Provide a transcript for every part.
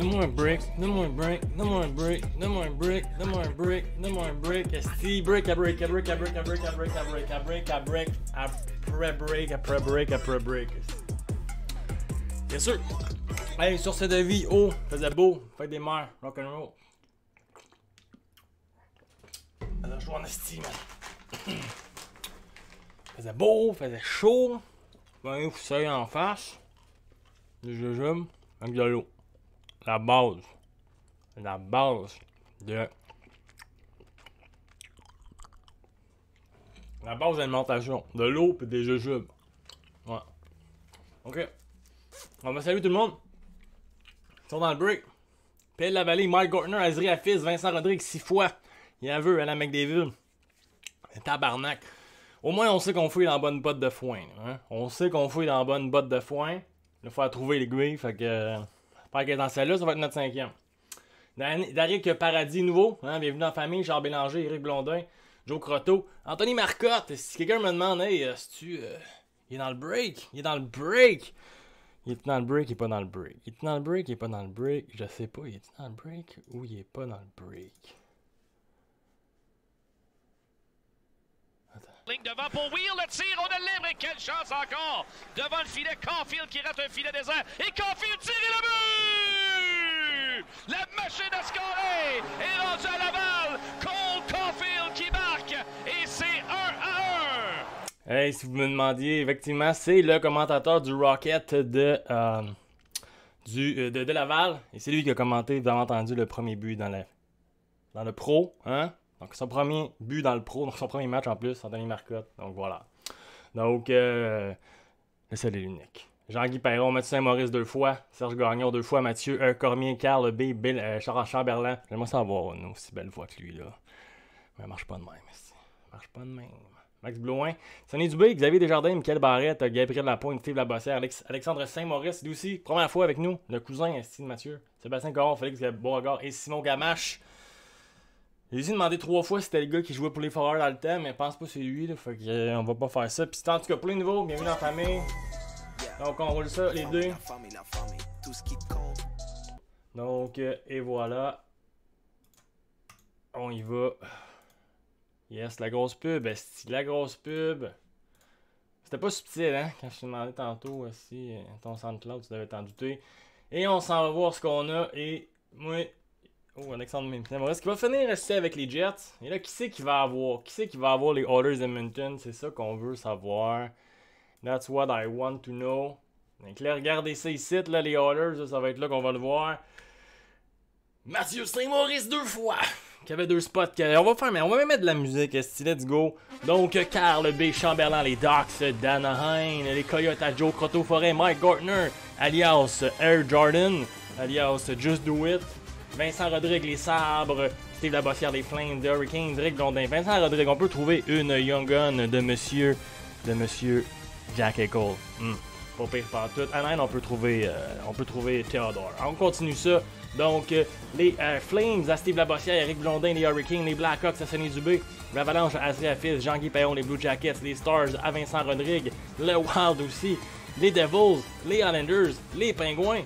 No more brick, no more brick, no more brick, no more brick, no more brick, no more brick. Esti, brick, à brick, à brick, à brick, à brick, à brick, à brick, à brick, à brick, après brick, après brick, après brick. Bien sûr. Hey, sur cette vie, oh, faisait beau, fait des mères, rock'n'roll. Alors, je joue en esti, man. faisait beau, faisait chaud. Ben, vous savez, en face. Je jujube... avec de l'eau la base, la base de la base d'alimentation, de l'eau et des jujubes. Ouais. Ok. On va saluer tout le monde. Ils dans le break. Pelle la vallée, Mike Gortner, Azri Affis, Vincent Rodrigue, 6 fois. Il y a vœu à la McDavid. Tabarnak. Au moins, on sait qu'on fouille dans la bonne botte de foin. Hein. On sait qu'on fouille dans la bonne botte de foin. Il faut trouver, les griffes Fait que. Fait que dans celle-là, ça va être notre cinquième. que Paradis, nouveau. Hein, bienvenue dans la famille. Jean Bélanger, Eric Blondin, Joe Croteau, Anthony Marcotte. Si quelqu'un me demande, hey, est tu. que euh, il est dans le break. Il est dans le break. Il est dans le break, il est pas dans le break. Il est dans le break, il est pas dans le break. Je sais pas, il est dans le break ou il est pas dans le break. ligne devant pour Wheel. Le tir, on a libre et quelle chance encore devant le filet. Caulfield qui rate un filet désert. Et Caulfield tire et le but! La machine à scorer et rendue à Laval. Cole Caulfield qui marque et c'est 1 à 1. Hey, si vous me demandiez, effectivement, c'est le commentateur du Rocket de. Euh, du, euh, de, de, Laval, et c'est lui qui a commenté, vous avez entendu, le premier but dans, la, dans le pro, hein? Donc, son premier but dans le pro, donc son premier match en plus, Anthony Marcotte. Donc, voilà. Donc, euh, le seul et l'unique. Jean-Guy Perron, Mathieu Saint-Maurice deux fois, Serge Gagnon deux fois, Mathieu un Cormier, Carl B, Bill, euh, Charles Chamberlain. J'aimerais savoir une aussi belle voix que lui, là. Mais marche pas de même, elle marche pas de même. Max Blouin, Sonny Dubé, Xavier Desjardins, Michael Barrette, Gabriel Lapointe, Steve Labossière, Alex Alexandre Saint-Maurice, lui aussi, première fois avec nous, le cousin de Mathieu, Sébastien Coron, Félix Beauregard et Simon Gamache. J'ai ai demandé trois fois si c'était le gars qui jouait pour les Foreurs dans le temps, mais pense pas c'est lui, là, fait qu'on euh, va pas faire ça. Puis en tout cas, pour les nouveaux, bienvenue dans la famille. Donc on roule ça, les deux. Donc, euh, et voilà. On y va. Yes, la grosse pub, la grosse pub. C'était pas subtil, hein, quand je te demandais tantôt si euh, ton SoundCloud, tu devais t'en douter. Et on s'en va voir ce qu'on a, et moi, Alexandre oh, Minton. maurice Est-ce qu'il va finir rester avec les Jets? Et là, qui c'est qui va avoir? Qui c'est qui va avoir les Oilers Minton. C'est ça qu'on veut savoir. That's what I want to know. Donc là, regardez ça ici, là, les Oilers, ça va être là qu'on va le voir. Mathieu Saint-Maurice deux fois! Qui avait deux spots. On va faire, mais on va même mettre de la musique, ici, let's go. Donc, Carl B. Chamberlain, les Ducks d'Anaheim, les Coyotes à Joe Croteau-Forêt, Mike Gartner, alias Air Jordan, alias Just Do It. Vincent Rodrigue, les Sabres, Steve Labossière, les Flames, The Hurricanes, Eric Blondin, Vincent Rodrigue. On peut trouver une Young Gun de monsieur, de monsieur Jack Eichel. Hmm. Pas pire pas tout. Alain, ah, on peut trouver, euh, on peut trouver Theodore. Ah, on continue ça. Donc, euh, les euh, Flames à Steve Labossière, Eric Blondin, les Hurricanes, les Blackhawks à Sonny Dubé, l'Avalanche à Azria Jean-Guy Payon, les Blue Jackets, les Stars à Vincent Rodrigue, le Wild aussi, les Devils, les Islanders, les Pingouins,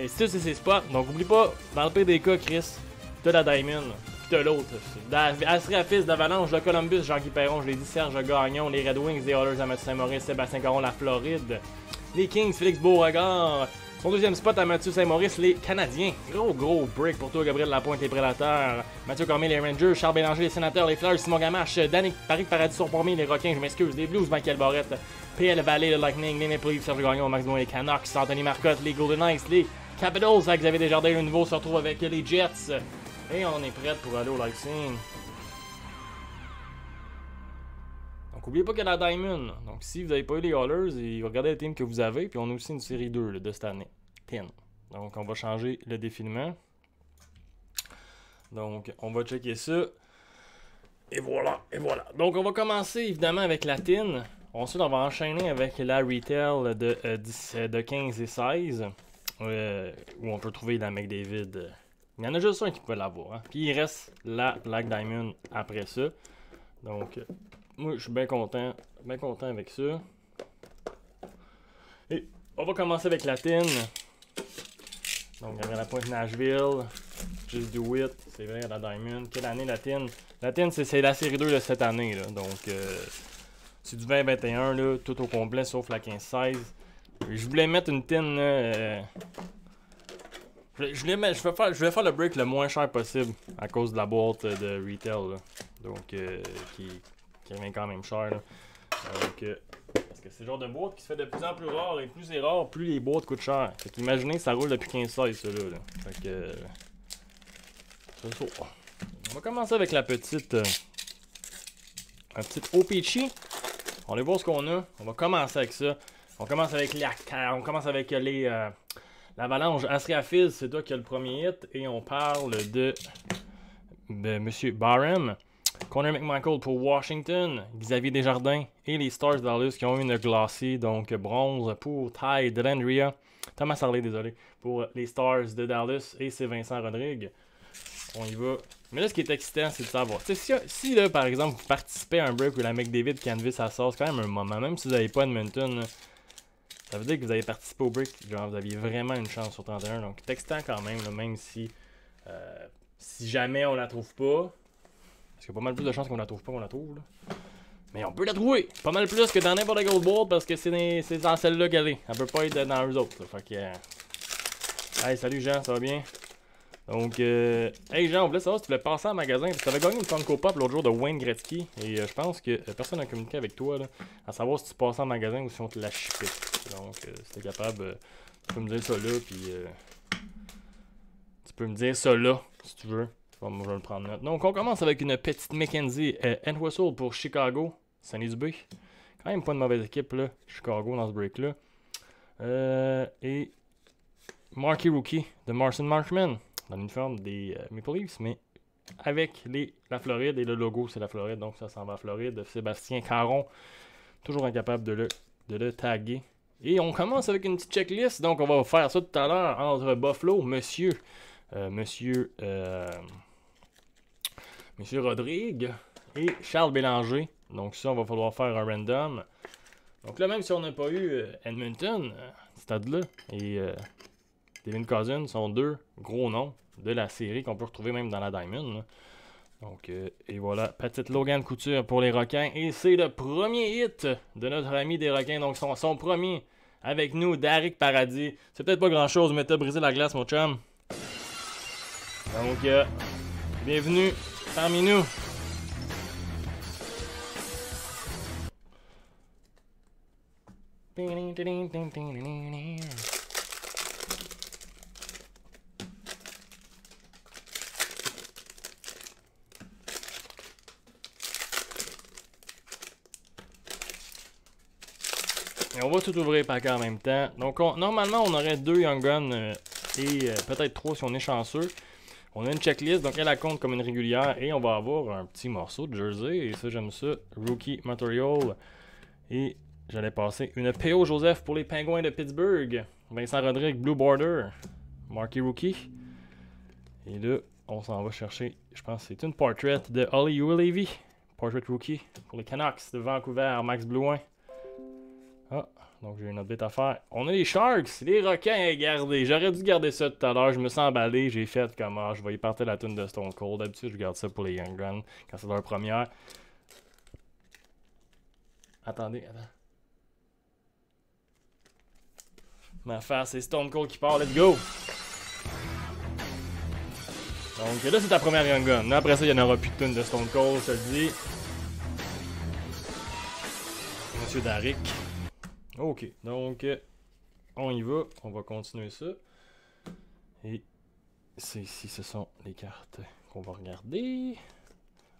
et si c'est ses spots, donc oublie pas, dans le pire des cas, Chris, t'as la Diamond, pis t'as l'autre. la d'Avalanche, le Columbus, Jean-Guy Perron, je l'ai dit, Serge Gagnon, les Red Wings, les Oilers à Mathieu Saint-Maurice, Sébastien Caron, la Floride, les Kings, Félix Beauregard. Son deuxième spot à Mathieu Saint-Maurice, les Canadiens. Gros, gros break pour toi, Gabriel Lapointe, les Prédateurs. Mathieu Cormier, les Rangers. Charles Bélanger, les Sénateurs, les Fleurs. Simon Gamache, Danny Paris Paradis sur Pommier, les Roquins, je m'excuse. Les Blues, Michael Barrette. PL Valley, le Lightning, les Maple Leafs, Serge Gagnon, Max les Canucks. Anthony Marcotte, les Golden Knights, les Capitals avez Xavier Desjardins, le nouveau se retrouve avec les Jets. Et on est prêt pour aller au Lightning. Donc n'oubliez pas qu'il la Diamond. Donc si vous n'avez pas eu les et regardez le team que vous avez. Puis on a aussi une série 2 de cette année. Donc on va changer le défilement. Donc on va checker ça. Et voilà, et voilà. Donc on va commencer évidemment avec la tin. Ensuite on va enchaîner avec la retail de 15 euh, euh, et 16. Ouais, où on peut trouver la McDavid. Euh. Il y en a juste un qui peut l'avoir. Hein. Puis il reste la Black Diamond après ça. Donc, euh, moi, je suis bien content, bien content avec ça. Et on va commencer avec la tin. Donc, il y avait la pointe Nashville, Just Do It, c'est vrai, la Diamond. Quelle année la tin La tin, c'est la série 2 de cette année. Là. Donc, euh, c'est du 2021, là, tout au complet, sauf la 15-16. Je voulais mettre une tin. Euh, je, voulais, je, faire, je faire le break le moins cher possible à cause de la boîte de retail. Donc, euh, qui, qui revient quand même cher. Donc, euh, parce que c'est le genre de boîte qui se fait de plus en plus rare. Et plus c'est rare, plus les boîtes coûtent cher. Fait qu'imaginez, ça roule depuis 15 16 ceux là, Fait que. On va commencer avec la petite. la petite OPC. On va aller voir ce qu'on a. On va commencer avec ça. On commence avec la, on commence avec les euh, l'avalanche. c'est toi qui as le premier hit et on parle de, de Monsieur Barham. Connor McMichael pour Washington, Xavier Desjardins et les Stars Dallas qui ont une glacée, donc bronze pour Ty Delandria, Thomas Harley, désolé, pour les Stars de Dallas et c'est Vincent Rodrigue. On y va. Mais là, ce qui est excitant, c'est de savoir. si, par exemple, vous participez à un break où la McDavid canvas ça sort, c'est quand même un moment. Même si vous n'avez pas Edmonton, ça veut dire que vous avez participé au break, genre vous aviez vraiment une chance sur 31. Donc textant quand même, là, même si euh, si jamais on la trouve pas. Parce qu'il y a pas mal plus de chances qu'on la trouve pas qu'on la trouve. Là. Mais on peut la trouver! Pas mal plus que dans n'importe quel board parce que c'est dans celle-là qu'elle est. Elle peut pas être dans eux autres. Là. Fait que. Euh, hey salut Jean, ça va bien? Donc, euh, hey Jean, on voulait savoir si tu voulais passer en magasin. tu avais gagné une Funko Pop l'autre jour de Wayne Gretzky. Et euh, je pense que euh, personne n'a communiqué avec toi, là, à savoir si tu passes en magasin ou si on te l'a chipé. Donc, euh, si tu capable, tu peux me dire ça là, puis. tu peux me dire ça là, si tu veux. je vais le prendre note. Donc, on commence avec une petite Mackenzie Whistle pour Chicago. Sunnys Dubé. Quand même pas une mauvaise équipe, là, Chicago, dans ce break-là. et. Marky Rookie de Marcin Marshman dans l'uniforme des euh, Maple Leafs, mais avec les, la Floride et le logo, c'est la Floride, donc ça s'en va à Floride. Sébastien Caron, toujours incapable de le, le taguer. Et on commence avec une petite checklist, donc on va faire ça tout à l'heure entre Buffalo, monsieur, euh, monsieur, euh, monsieur Rodrigue et Charles Bélanger. Donc ça, on va falloir faire un random. Donc là, même si on n'a pas eu Edmonton, stade-là, et. Euh, Dylan Cousins sont deux gros noms de la série qu'on peut retrouver même dans la Diamond. Donc, euh, et voilà, petite Logan Couture pour les requins. Et c'est le premier hit de notre ami des requins. Donc, son, son premier avec nous, Darek Paradis. C'est peut-être pas grand-chose, mais t'as brisé la glace, mon chum. Donc, euh, bienvenue parmi nous. on va tout ouvrir par en même temps. Donc, on, normalement, on aurait deux Young Guns euh, et euh, peut-être trois si on est chanceux. On a une checklist, donc elle, compte comme une régulière. Et on va avoir un petit morceau de jersey. Et ça, j'aime ça. Rookie Material. Et j'allais passer une PO Joseph pour les Pingouins de Pittsburgh. Vincent Rodrigue, Blue Border. Marky Rookie. Et là, on s'en va chercher, je pense que c'est une portrait de Holly levy Portrait Rookie pour les Canucks de Vancouver, Max Blouin. Donc, j'ai une update à faire. On a les Sharks, les requins à garder. J'aurais dû garder ça tout à l'heure. Je me sens emballé. J'ai fait comme ah, je vais y partir la tune de Stone Cold. D'habitude, je garde ça pour les Young Guns quand c'est leur première. Attendez, attends. Ma face, c'est Stone Cold qui part. Let's go! Donc là, c'est ta première Young Gun. Après ça, il n'y en aura plus de tune de Stone Cold, je te le dis. Monsieur Darik Ok, donc on y va, on va continuer ça. Et c'est ici, ce sont les cartes qu'on va regarder.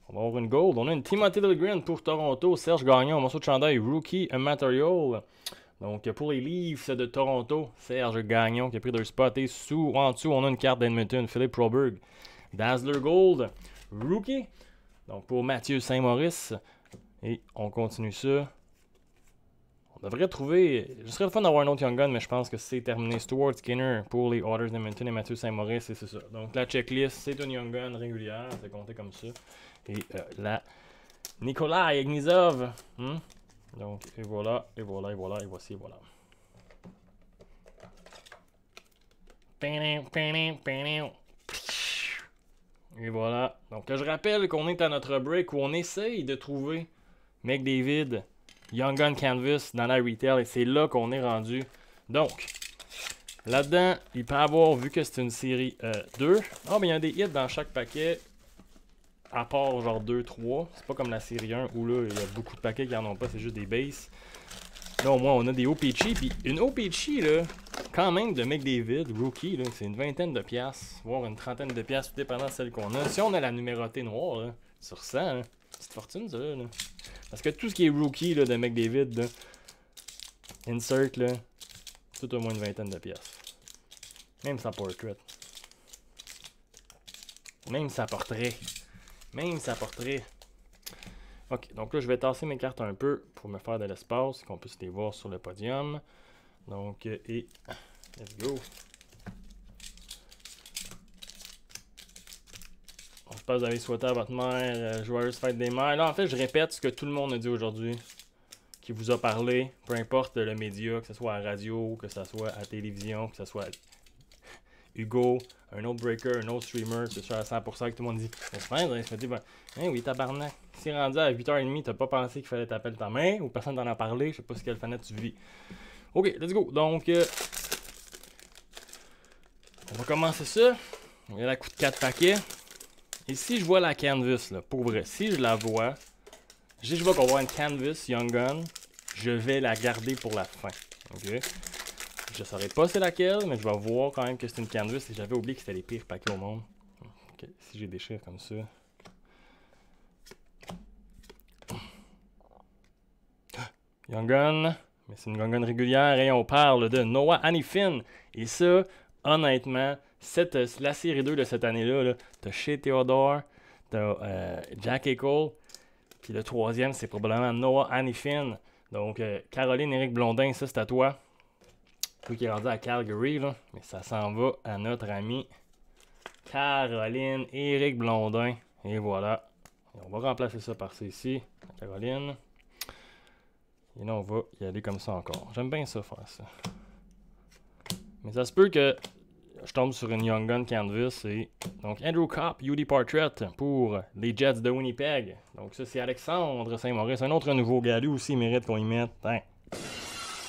On va avoir une gold. On a une Timothy Green pour Toronto. Serge Gagnon, morceau de chandail, Rookie Material. Donc pour les Leafs de Toronto, Serge Gagnon qui a pris deux spots. Et sous, en dessous, on a une carte d'Edmonton, Philippe Proberg. Dazzler Gold, Rookie. Donc pour Mathieu Saint-Maurice. Et on continue ça. On devrait trouver. Je serais le fun d'avoir un autre Young Gun, mais je pense que c'est terminé. Stuart Skinner pour les Orders Minton et Mathieu Saint-Maurice, et c'est ça. Donc la checklist, c'est une Young Gun régulière, c'est compté comme ça. Et euh, la Nicolas Agnizov hmm? Donc, et voilà, et voilà, et voilà, et voici, et voilà. Et voilà. Donc, je rappelle qu'on est à notre break où on essaye de trouver David Young Gun Canvas dans la retail et c'est là qu'on est rendu. Donc, là-dedans, il peut y avoir, vu que c'est une série 2, euh, ah, il y a des hits dans chaque paquet, à part genre 2, 3. C'est pas comme la série 1 où là, il y a beaucoup de paquets qui n'en ont pas, c'est juste des bases. Là, au moins, on a des OPG Puis une OPG là, quand même, de McDavid, rookie, c'est une vingtaine de piastres, voire une trentaine de piastres, tout dépendant de celle qu'on a. Si on a la numérotée noire, là, sur 100, hein, petite fortune, ça, là. Parce que tout ce qui est rookie là, de McDavid, là, insert, là, tout au moins une vingtaine de pièces. Même sa portrait. Même sa portrait. Même sa portrait. Ok, donc là, je vais tasser mes cartes un peu pour me faire de l'espace, qu'on puisse les voir sur le podium. Donc, euh, et let's go. J'espère que vous avez souhaité à votre mère euh, joyeuse fête des mères. Là, en fait, je répète ce que tout le monde a dit aujourd'hui, qui vous a parlé, peu importe le média, que ce soit à la radio, que ce soit à la télévision, que ce soit à... Hugo, un autre breaker, un autre streamer, c'est sûr à 100% que tout le monde dit J'espère que vous avez hein, oui, tabarnak. Si rendu à 8h30, t'as pas pensé qu'il fallait t'appeler ta main ou personne t'en a parlé, je sais pas ce quelle fenêtre tu vis. Ok, let's go. Donc, euh, on va commencer ça. Il y a la coup de 4 paquets. Et si je vois la canvas, là, pauvre. si je la vois, si je vois qu'on voit une canvas Young Gun, je vais la garder pour la fin. Ok? Je saurais pas c'est laquelle, mais je vais voir quand même que c'est une canvas et j'avais oublié que c'était les pires paquets au monde. si j'ai des comme ça. Young Gun, mais c'est une Young Gun régulière et on parle de Noah Anifin. Et ça, honnêtement, euh, la série 2 de cette année-là, tu t'as Chez Theodore, t'as euh, Jack et puis le troisième, c'est probablement Noah Anifin. Donc, euh, Caroline Eric Blondin, ça c'est à toi. Tu qui à Calgary, mais ça s'en va à notre ami Caroline Eric Blondin. Et voilà. on va remplacer ça par ceci, Caroline. Et là, on va y aller comme ça encore. J'aime bien ça, faire ça. Mais ça se peut que je tombe sur une Young Gun Canvas et donc Andrew Cop, UD Portrait pour les Jets de Winnipeg. Donc ça c'est Alexandre Saint-Maurice, un autre nouveau galou aussi, mérite qu'on y mette. Hein.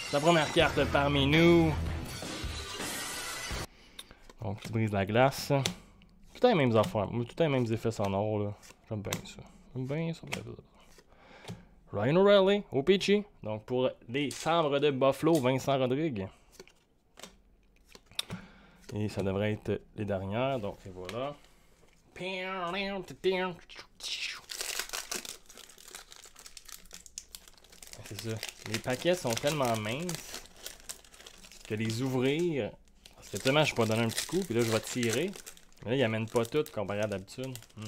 Sa première carte parmi nous. Donc tu brises la glace. Tout les mêmes affaires, tout les effets sonores là. J'aime bien ça. J'aime bien ça. Ryan O'Reilly, pitchy, Donc pour les sabres de Buffalo, Vincent Rodrigue. Et ça devrait être les dernières, donc et voilà. Ah, c'est ça. Les paquets sont tellement minces que les ouvrir. Parce que tellement je vais donner un petit coup, puis là je vais tirer. Mais là, ils amènent pas tout comparé à d'habitude. Hmm.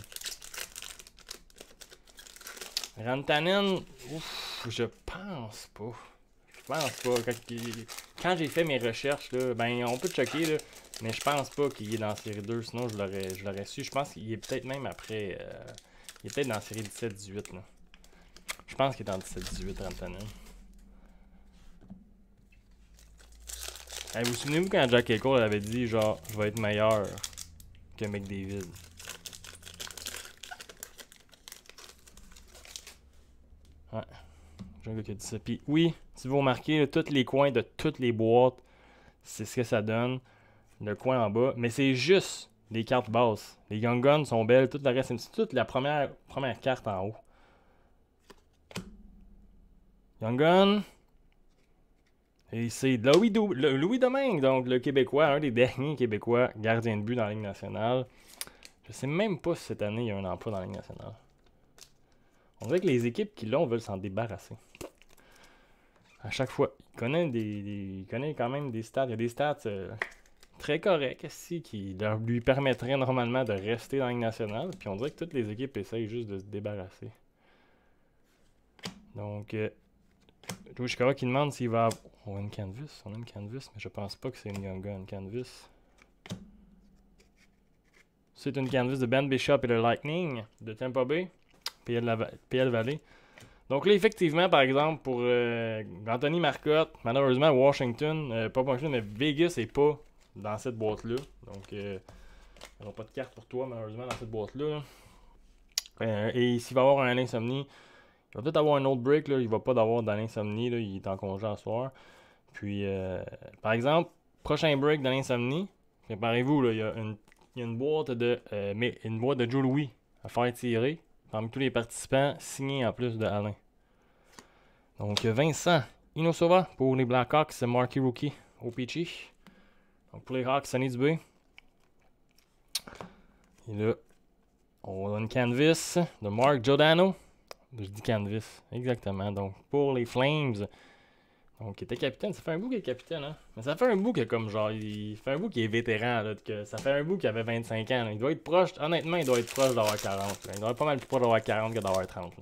Rantanen, ouf, je pense pas. Je pense pas. Quand, j'ai fait mes recherches, là, ben on peut choquer, Là, mais je pense pas qu'il est dans la série 2, sinon je l'aurais, je l'aurais su. Je pense qu'il est peut-être même après. Euh, il est peut-être dans la série 17-18. Là. Je pense qu'il est dans 17-18, Rantanen. Hey, vous, vous souvenez-vous quand Jack Echo avait dit genre je vais être meilleur que McDavid? Ouais. J'ai un gars qui a dit ça. Puis oui, si vous remarquez, tous les coins de toutes les boîtes, c'est ce que ça donne le coin en bas, mais c'est juste des cartes basses. Les Young Guns sont belles, Tout le reste, c'est toute la première, première carte en haut. Young Gun. Et c'est Louis, Louis Domingue, donc le Québécois, un des derniers Québécois gardien de but dans la Ligue nationale. Je sais même pas si cette année il y a un emploi dans la Ligue nationale. On dirait que les équipes qui l'ont veulent s'en débarrasser. À chaque fois, il connaît, des, connaît quand même des stats. Il y a des stats. Euh, très correct si, qui lui permettrait normalement de rester dans la Ligue nationale. Puis on dirait que toutes les équipes essayent juste de se débarrasser. Donc, euh, Joe qui demande s'il va avoir. On une canvas, on a une canvas, mais je pense pas que c'est une Young Gun canvas. C'est une canvas de Ben Bishop et le Lightning de Tampa Bay, PL, Valley. Donc là, effectivement, par exemple, pour euh, Anthony Marcotte, malheureusement, Washington, euh, pas Washington, mais Vegas n'est pas dans cette boîte-là. Donc, euh, n'y aura pas de carte pour toi, malheureusement, dans cette boîte-là. Euh, et s'il va avoir un insomnie, il va peut-être avoir un autre break. Là. Il va pas d'avoir d'insomnie. Il est en congé en soir. Puis, euh, par exemple, prochain break dans l'insomnie, préparez-vous. Il y, a une, boîte de, euh, mais une boîte de Joe Louis à faire tirer parmi tous les participants signés en plus de Alain. Donc, Vincent Inosova pour les Blackhawks, Marky Rookie au Pichi. Donc pour les Hawks, Sonny Dubé. Et là, on a une canvas de Mark Giordano. Je dis canvas, exactement. Donc pour les Flames. Donc il était capitaine. Ça fait un bout qu'il est capitaine, hein. Mais ça fait un bout que comme genre. Il fait un bout qu'il est vétéran, là. Que ça fait un bout qu'il avait 25 ans. Il doit être proche. Honnêtement, il doit être proche d'avoir 40. Il doit être pas mal plus proche d'avoir 40 que d'avoir 30.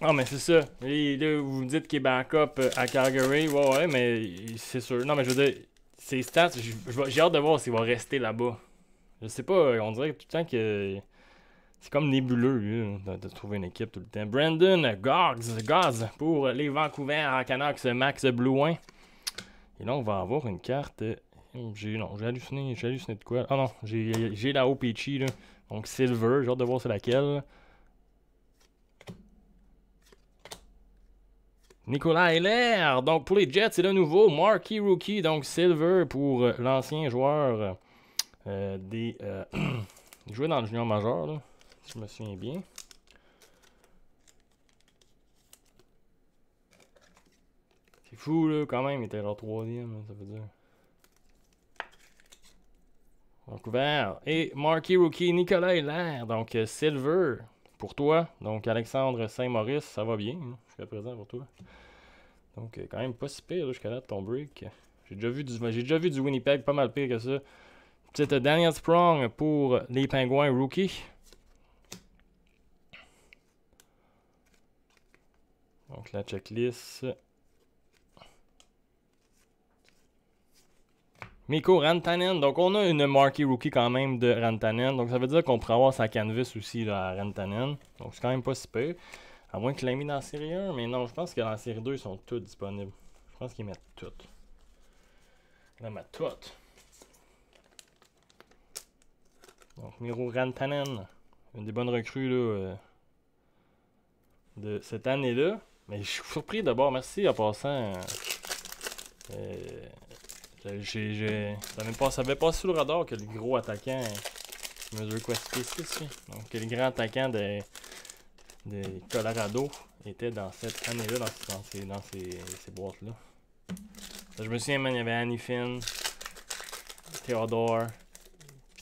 Ah, mais c'est ça. vous me dites qu'il est backup euh, à Calgary. Ouais, ouais, mais c'est sûr. Non, mais je veux dire, ses stats, j'ai hâte de voir s'il va rester là-bas. Je sais pas, on dirait tout le temps que. C'est comme nébuleux, de, trouver une équipe tout le temps. Brandon Gogs, Gogs pour les Vancouver Canucks, Max Blouin. Et là, on va avoir une carte. Euh, j'ai, non, j'ai halluciné, j'ai halluciné de quoi. Ah non, j'ai, la OPC, là. Donc Silver, j'ai hâte de voir c'est laquelle. Nicolas Heller, donc pour les Jets, c'est le nouveau. Marky Rookie, donc Silver pour euh, l'ancien joueur euh, des. Euh, il jouait dans le junior majeur, là, si je me souviens bien. C'est fou, là, quand même, il était en troisième, ça veut dire. Recouvert Et Marky Rookie, Nicolas Heller, donc Silver pour toi. Donc, Alexandre Saint-Maurice, ça va bien suis hein, jusqu'à présent pour toi. Donc, euh, quand même pas si pire jusqu'à là ton break. J'ai déjà, vu du, Winnipeg pas mal pire que ça. Petite Daniel Sprong pour les Pingouins rookie. Donc, la checklist. Miko Rantanen. Donc, on a une marquee rookie quand même de Rantanen. Donc, ça veut dire qu'on pourrait avoir sa canvas aussi à Rantanen. Donc, c'est quand même pas si peu. À moins qu'il l'ait mis dans la série 1. Mais non, je pense que dans la série 2, ils sont tous disponibles. Je pense qu'ils mettent toutes. Ils mettent toutes. Donc, Miro Rantanen. Une des bonnes recrues euh, de cette année-là. Mais je suis surpris d'abord. Merci en passant. euh, euh j'ai, Ça avait pas sous le radar que le gros attaquant mesure quoi ici. Hein. Donc le grand attaquant de, de Colorado était dans cette année-là, dans, ces, dans ces, boîtes-là. Je me souviens, man, il y avait Annie Finn, Theodore,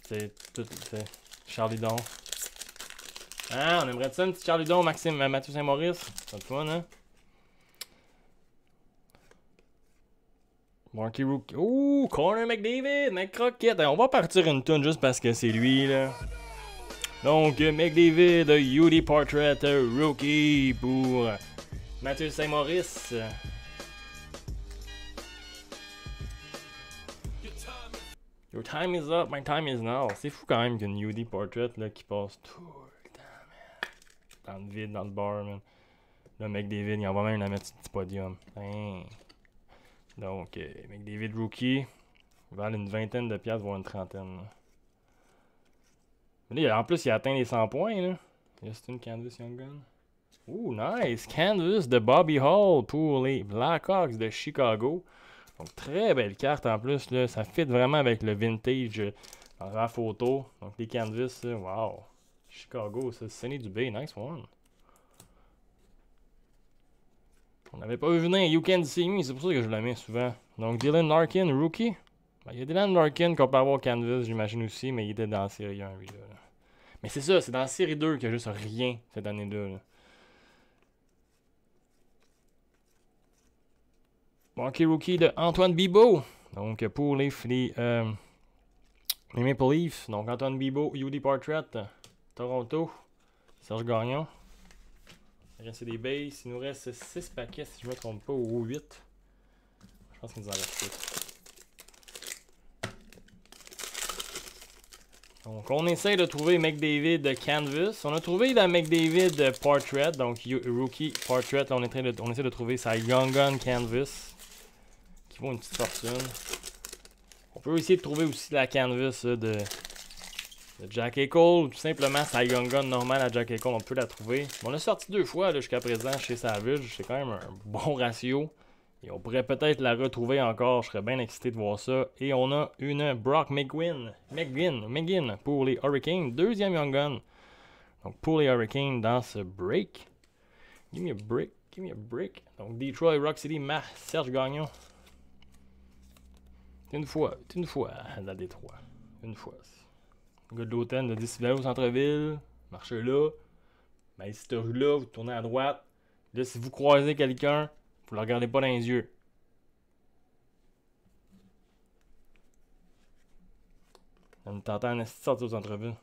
puis tout, Charlie Don. Ah, on aimerait ça, un petit Charlie Don, Maxime, euh, Mathieu Saint-Maurice. te hein? Marky Rook. Ouh, Corner McDavid, McCroquette. On va partir une tonne juste parce que c'est lui, là. Donc, McDavid, UD Portrait, Rookie pour Mathieu Saint-Maurice. Your time is up, my time is now. C'est fou quand même qu'une UD Portrait là, qui passe tout le temps, man. Dans le vide, dans le bar, man. Le McDavid, il en va même la mettre sur le petit podium. Hein. Donc, euh, David Rookie, il valent une vingtaine de piastres, voire une trentaine. en plus, il a atteint les 100 points. Là. Juste une Canvas Young Gun. Oh, nice! Canvas de Bobby Hall pour les Blackhawks de Chicago. Donc, très belle carte en plus. Là. Ça fit vraiment avec le vintage euh, la photo. Donc, les Canvas, euh, wow! Chicago, ça, c'est du Bay. Nice one! On n'avait pas vu venir You Can See Me, c'est pour ça que je le mets souvent. Donc Dylan Larkin, rookie. Ben, il y a Dylan Larkin comparé au Canvas, j'imagine aussi, mais il était dans la série 1, lui, là. Mais c'est ça, c'est dans la série 2 qu'il n'y a juste rien cette année-là. Là. rookie de Antoine Bibo. Donc pour les, les, euh, les Maple Leafs. Donc Antoine Bibo, UD Portrait Toronto, Serge Gagnon. C'est des bases, Il nous reste 6 paquets, si je me trompe pas, ou 8. Je pense qu'il nous en reste 8. Donc, on essaye de trouver McDavid Canvas. On a trouvé la McDavid Portrait, donc Rookie Portrait. On, train de, on essaie de trouver sa Young Gun Canvas, qui vaut une petite fortune. On peut essayer de trouver aussi la Canvas euh, de Jack et Cole, tout simplement, sa Young Gun normale à Jack et Cole, on peut la trouver. on l'a sorti deux fois jusqu'à présent chez Savage, c'est quand même un bon ratio. Et on pourrait peut-être la retrouver encore, je serais bien excité de voir ça. Et on a une Brock McGuinn, McGuinn, McGuinn pour les Hurricanes, deuxième Young Gun. Donc pour les Hurricanes dans ce break. Give me a break, give me a break. Donc Detroit, Rock City, ma Serge Gagnon. Une fois, une fois à Détroit. Une fois. Le gars de l'hôtel de dit si au centre-ville, marchez là. Ben, cette rue-là, vous tournez à droite. Là, si vous croisez quelqu'un, vous ne le regardez pas dans les yeux. On t'entend un de sortir au centre-ville.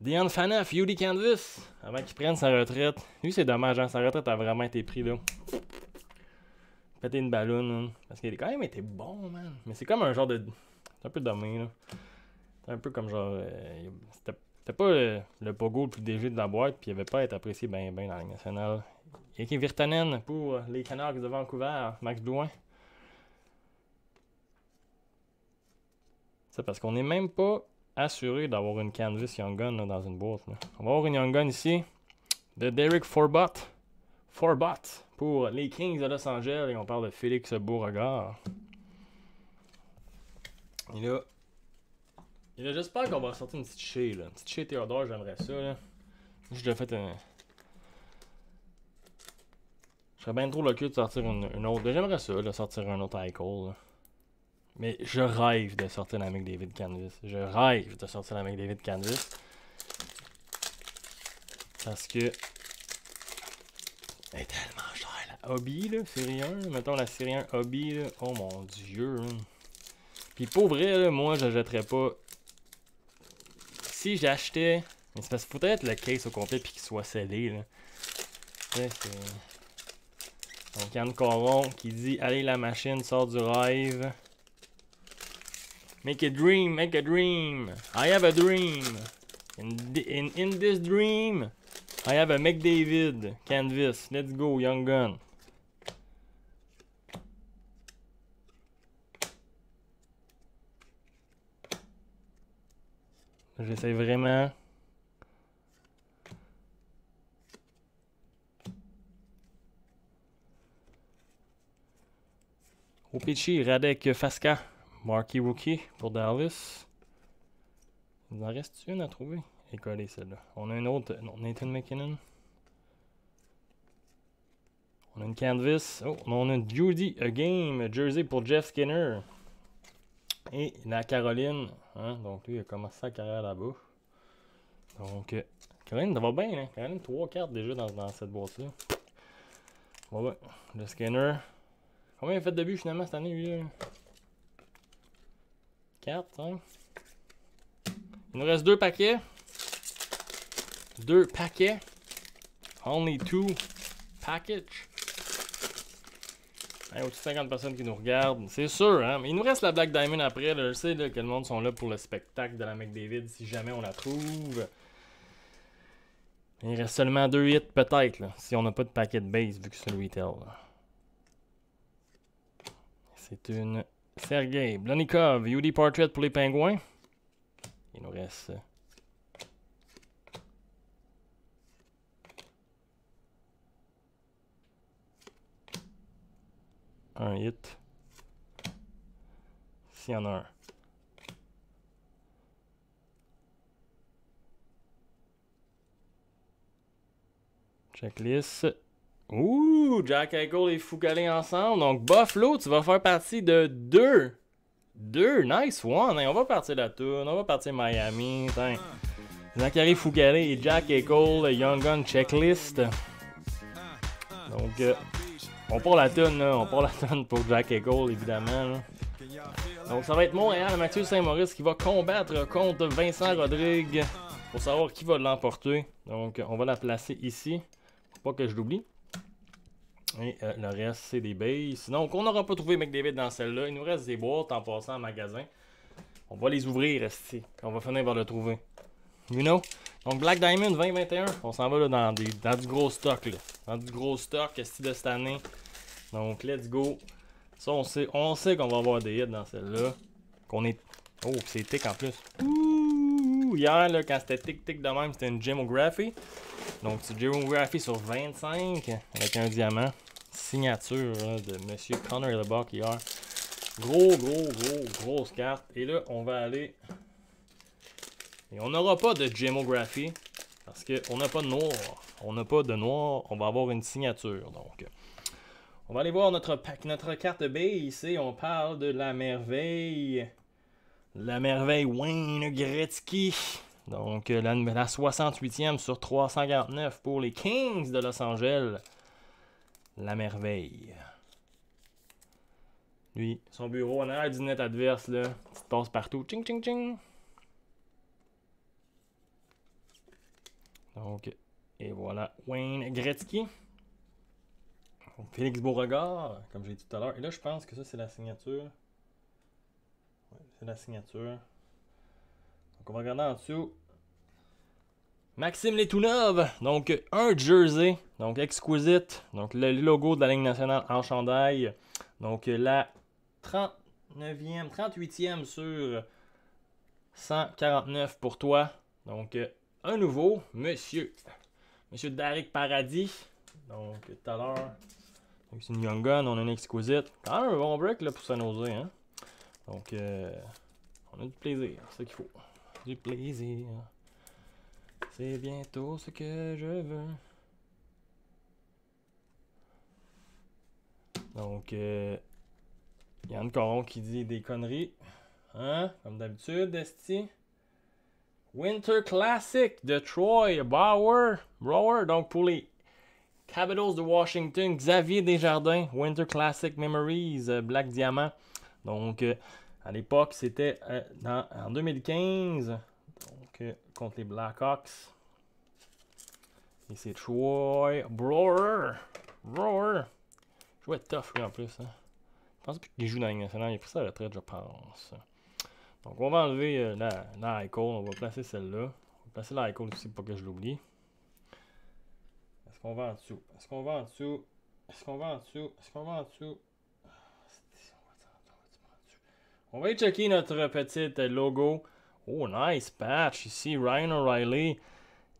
Dion Fanaf, Yudi Canvas, avant qu'il prenne sa retraite. Lui, c'est dommage, hein? sa retraite a vraiment été pris là. Péter une ballonne, hein? parce qu'il a quand même été bon, man. Mais c'est comme un genre de. C'est un peu dommage là un peu comme genre. Euh, c'était, pas euh, le, pogo le plus dégé de la boîte, puis il avait pas été apprécié bien ben dans la Ligue nationale. Yaki Virtanen pour euh, les Canucks de Vancouver, Max Blouin. C'est parce qu'on n'est même pas assuré d'avoir une canvas Young Gun dans une boîte. On va avoir une Young Gun ici de Derek Forbot. Forbot pour les Kings de Los Angeles et on parle de Félix Beauregard. Et là, J'espère qu'on va ressortir une petite chée, là. Une petite chée Théodore, j'aimerais ça, Je l'ai fait un. Je serais bien trop le de sortir une, autre. J'aimerais ça, de sortir un autre ICO. Mais je rêve de sortir la David Canvas. Je rêve de sortir la David Canvas. Parce que. Elle est tellement chère, la hobby, là, série 1. Mettons la série 1 hobby, Oh mon dieu. Puis pour vrai, je moi, jetterais pas si j'achetais. Mais c'est parce qu'il être le case au complet puis qu'il soit scellé. Là. C'est... Donc, Yann Coron qui dit Allez, la machine sort du rêve. Make a dream, make a dream. I have a dream. In, in, in this dream, I have a McDavid canvas. Let's go, young gun. J'essaie vraiment OPC, Radek, Fasca, Marky Rookie pour Dallas. Il en reste une à trouver. Écoller celle-là. On a une autre. Non, Nathan McKinnon. On a une canvas. Oh, on a une Judy, a game. Jersey pour Jeff Skinner et la Caroline. Hein? Donc lui, il a commencé sa carrière là-bas. Donc, euh, Caroline, ça va bien, hein? Caroline, trois cartes déjà dans, cette boîte-là. Bon, le scanner. Combien il a fait de but finalement cette année, lui? 4, 5. Il nous reste deux paquets. Deux paquets. Only two package. Hey, de 50 personnes qui nous regardent, c'est sûr, hein? Mais il nous reste la Black Diamond après, Je sais que le monde sont là pour le spectacle de la McDavid si jamais on la trouve. Il reste seulement deux hits peut-être, si on n'a pas de paquet de base vu que c'est le retail. C'est une Sergei Blonikov, UD Portrait pour les pingouins. Il nous reste un hit. S'il y en a un. Checklist. Ouh, Jack Cole et Foucalé ensemble. Donc, Buffalo, tu vas faire partie de deux. Deux, nice one. on va partir la tour, on va partir Miami. Zachary Foucault et Jack Eichel, Young Gun Checklist. Donc, euh, on part la tonne, On part la tonne pour Jack Eagle, évidemment. Donc, ça va être Montréal, hein, Mathieu Saint-Maurice qui va combattre contre Vincent Rodrigue pour savoir qui va l'emporter. Donc, on va la placer ici. Faut pas que je l'oublie. Et euh, le reste, c'est des baies. Donc, on n'aura pas trouvé McDavid dans celle-là. Il nous reste des boîtes en passant au magasin. On va les ouvrir, quand On va finir par le trouver. You know? Donc Black Diamond 2021, on s'en va dans, des, dans du gros stock. Là. Dans du gros stock de cette année. Donc let's go. Ça on sait, on sait qu'on va avoir des hits dans celle-là. Qu'on est. Oh, c'est tic en plus. Ouh, hier là, quand c'était tic-tic de même, c'était une Gemography. Donc c'est Gemography sur 25 avec un diamant. Signature hein, de Monsieur Connor LeBuck, hier. Gros, gros, gros, grosse carte. Et là, on va aller et on n'aura pas de gemography parce qu'on n'a pas de noir. On n'a pas de noir, on va avoir une signature. Donc, on va aller voir notre, pack, notre carte B ici. On parle de la merveille. La merveille Wayne Gretzky. Donc, la, 68e sur 349 pour les Kings de Los Angeles. La merveille. Lui, son bureau en arrière du net adverse, là. Petite passe partout. Ching, ching, ching. Donc, et voilà Wayne Gretzky. Félix Beauregard, comme j'ai dit tout à l'heure. Et là, je pense que ça, c'est la signature. c'est la signature. Donc, on va regarder en dessous. Maxime Letounov, donc un jersey, donc exquisite, donc le logo de la Ligue nationale en chandail, donc la 39e, 38e sur 149 pour toi, donc un nouveau monsieur. Monsieur Derek Paradis. Donc, tout à l'heure. c'est une Young Gun, on a une Exquisite. Quand un bon break là, pour s'en Hein? Donc, euh, on a du plaisir, c'est ce qu'il faut. Du plaisir. C'est bientôt ce que je veux. Donc, euh, Yann Coron qui dit des conneries. Hein? Comme d'habitude, Esti. Winter Classic de Troy Bauer, Brower, donc pour les Capitals de Washington, Xavier Desjardins, Winter Classic Memories, euh, Black Diamond. Donc, euh, à l'époque, c'était euh, en 2015, donc, contre les Blackhawks. Et c'est Troy Brower. Brower. Jouait tough, lui, en plus. Hein. Je pense qu'il joue dans la nationale. Il a pris sa retraite, je pense. Donc on va enlever euh, la, la on va placer celle-là. On va placer la aussi pour que je l'oublie. Est-ce qu'on va en dessous? Est-ce qu'on va en dessous? Est-ce qu'on va en dessous? Est-ce qu'on va en dessous? On va aller checker notre petit logo. Oh, nice patch ici, Ryan O'Reilly.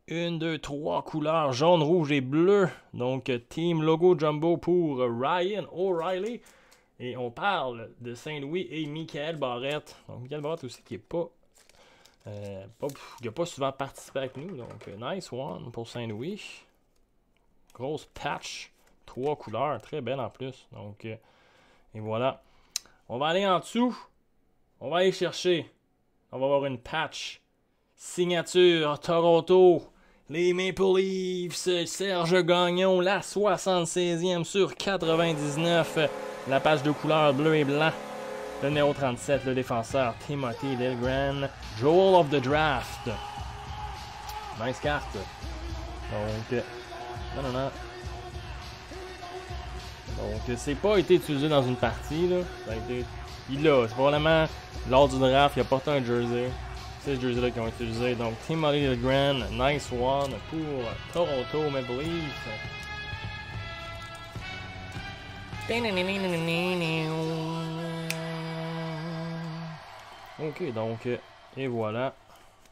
Une, deux, trois couleurs, jaune, rouge et bleu. Donc, team logo jumbo pour Ryan O'Reilly. Et on parle de Saint-Louis et Michael Barrette. Donc, Michael Barrette aussi qui n'est pas. Euh, pas il n'a pas souvent participé avec nous. Donc, euh, nice one pour Saint-Louis. Grosse patch. Trois couleurs. Très belle en plus. Donc, euh, et voilà. On va aller en dessous. On va aller chercher. On va avoir une patch. Signature Toronto. Les Maple Leafs. Serge Gagnon. La 76e sur 99. La page de couleur bleu et blanc. Le numéro 37, le défenseur Timothy Lilgren. Joel of the Draft. Nice carte. Donc, non, non, non. Donc, c'est pas été utilisé dans une partie. Là. Ça a Il l'a. C'est probablement lors du draft, il a porté un jersey. C'est ce jersey-là qu'ils ont utilisé. Donc, Timothy Lilgren, nice one pour Toronto Maple Leafs. Ok, donc, et voilà.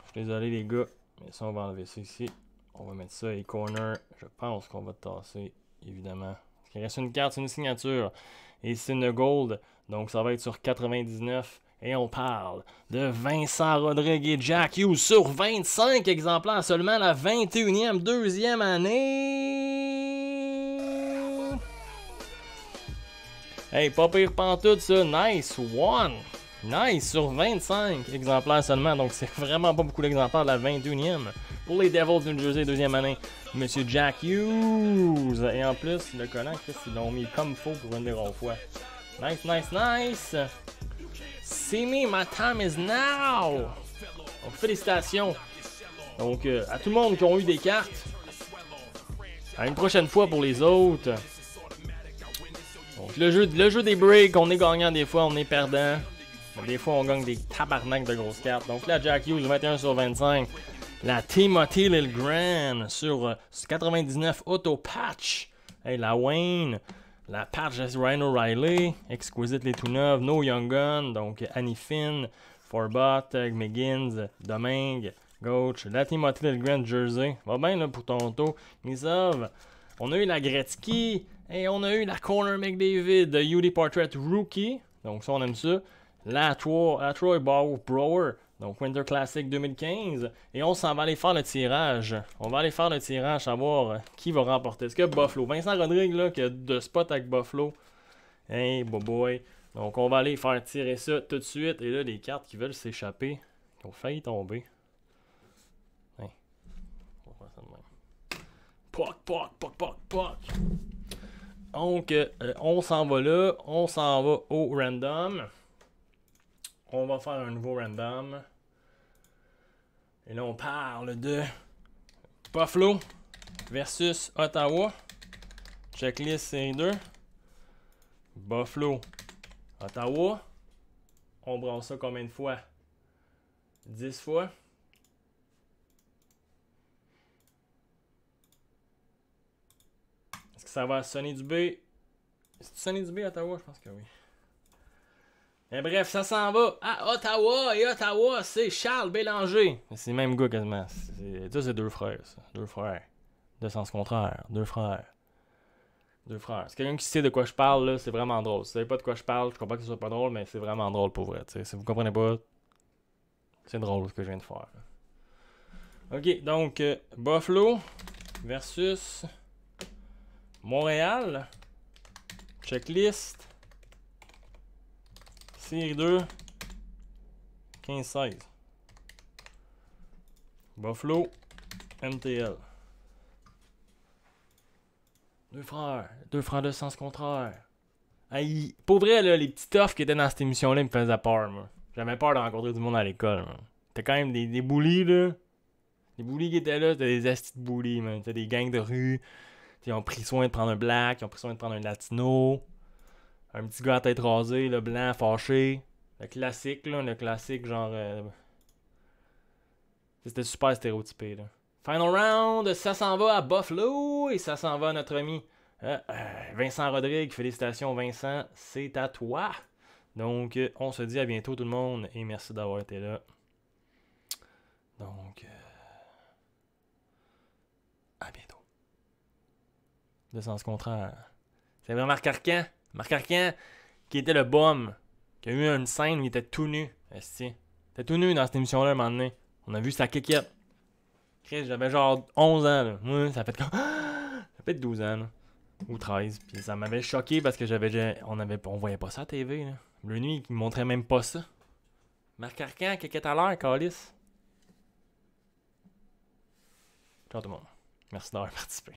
Je suis désolé les gars, mais ça on va enlever ça ici. On va mettre ça et corner, je pense qu'on va tasser, évidemment. Il reste une carte, une signature. Et c'est une gold, donc ça va être sur 99. Et on parle de Vincent Rodriguez et Jack Hughes sur 25 exemplaires seulement la 21e, deuxième année. Hey, pas pire tout ça. Nice, one. Nice, sur 25 exemplaires seulement. Donc, c'est vraiment pas beaucoup d'exemplaires de la 21e. Pour les Devils du New Jersey, deuxième année, Monsieur Jack Hughes. Et en plus, le collant, ils l'ont mis comme faux pour une des fois. Nice, nice, nice. See me, my time is now. Donc, félicitations. Donc, euh, à tout le monde qui ont eu des cartes. À une prochaine fois pour les autres le jeu, le jeu des breaks, on est gagnant des fois, on est perdant. Des fois, on gagne des tabarnaks de grosses cartes. Donc là, Jack Hughes, 21 sur 25. La Timothy Grand sur 99 euh, Auto Patch. la Wayne. La patch Ryan O'Reilly. Exquisite les tout neufs. No Young Gun. Donc Annie Finn. Forbot. McGinns. Domingue. Gauche. La Timothy Grand Jersey. Va bien là pour Toronto. Misov. On a eu la Gretzky. Et on a eu la corner McDavid de UD Portrait Rookie. Donc ça, on aime ça. La Troy, Troy Brower. Donc Winter Classic 2015. Et on s'en va aller faire le tirage. On va aller faire le tirage, savoir euh, qui va remporter. Est-ce que Buffalo? Vincent Rodrigue, là, qui a deux spots avec Buffalo. Hey, boy boy. Donc on va aller faire tirer ça tout de suite. Et là, les cartes qui veulent s'échapper, qui ont failli tomber. Hey. On va faire ça de même. Poc, poc, poc, poc, donc, euh, on s'en va là. On s'en va au random. On va faire un nouveau random. Et là, on parle de Buffalo versus Ottawa. Checklist un 2. Buffalo. Ottawa. On branle ça combien de fois? 10 fois. Ça va à Sonny Dubé. C'est Sonny Dubé à Ottawa, je pense que oui. Mais eh, bref, ça s'en va à Ottawa. Et Ottawa, c'est Charles Bélanger. C'est le même gars quasiment. Ça, c'est deux frères, Deux frères. De sens contraire. Deux frères. Deux frères. C'est quelqu'un qui sait de quoi je parle, là, c'est vraiment drôle. Si vous savez pas de quoi je parle, je comprends que ce soit pas drôle, mais c'est vraiment drôle pour vrai. Si vous comprenez pas, c'est drôle ce que je viens de faire. Ok, donc euh, Buffalo versus Montréal. Checklist. Série 2. 15-16. Buffalo. MTL. Deux frères. Deux frères de sens contraire. Aïe. Pour vrai, là, les petits toffes qui étaient dans cette émission-là me faisaient peur, moi. J'avais peur de rencontrer du monde à l'école, T'as quand même des, des là. Des boulis qui étaient là, t'as des astis de bullies, man. T'as des gangs de rue. Ils ont pris soin de prendre un black, ils ont pris soin de prendre un latino, un petit gars à tête rasée, le blanc, fâché. Le classique, là, le classique, genre. Euh, c'était super stéréotypé, là. Final round, ça s'en va à Buffalo et ça s'en va à notre ami euh, euh, Vincent Rodrigue. Félicitations, Vincent, c'est à toi. Donc, on se dit à bientôt, tout le monde, et merci d'avoir été là. Donc, à bientôt de sens contraire. C'est vraiment Marc Arcan. Marc Arcan, qui était le bum, qui a eu une scène où il était tout nu. Esti. Il était tout nu dans cette émission-là, un moment donné. On a vu sa kékette. Chris, j'avais genre 11 ans, ça fait comme... Ça fait 12 ans, Ou 13. Puis ça m'avait choqué parce que j'avais... On, avait... on voyait pas ça à TV, là. Le nuit, il montrait même pas ça. Marc Arcan, kékette à l'heure, Calis. Ciao tout le monde. Merci d'avoir participé.